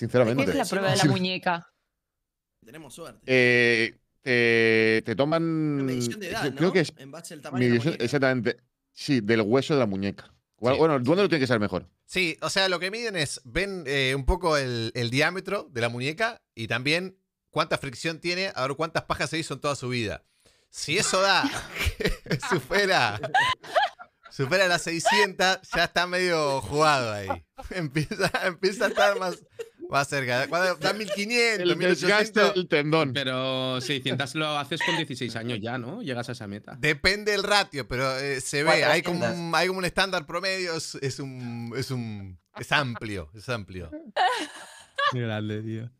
sinceramente. ¿Qué es la prueba de la muñeca? Tenemos suerte. Eh, te, toman. Medición de edad, creo que es. exactamente. Sí, del hueso de la muñeca. Bueno, el lo tiene que ser mejor. Sí, o sea, lo que miden es, ven eh, un poco el, diámetro de la muñeca y también cuánta fricción tiene, a ver cuántas pajas se hizo en toda su vida. Si eso da, supera, supera las 600, ya está medio jugado ahí. Empieza, empieza a estar más, Va a ser. Da 1500. El desgaste tendón. Pero 600 lo haces con 16 años ya, ¿no? Llegas a esa meta. Depende del ratio, pero eh, se ve. Hay como, un, hay estándar promedio. Es, un, es un. Es amplio. Es amplio. Qué grande, tío.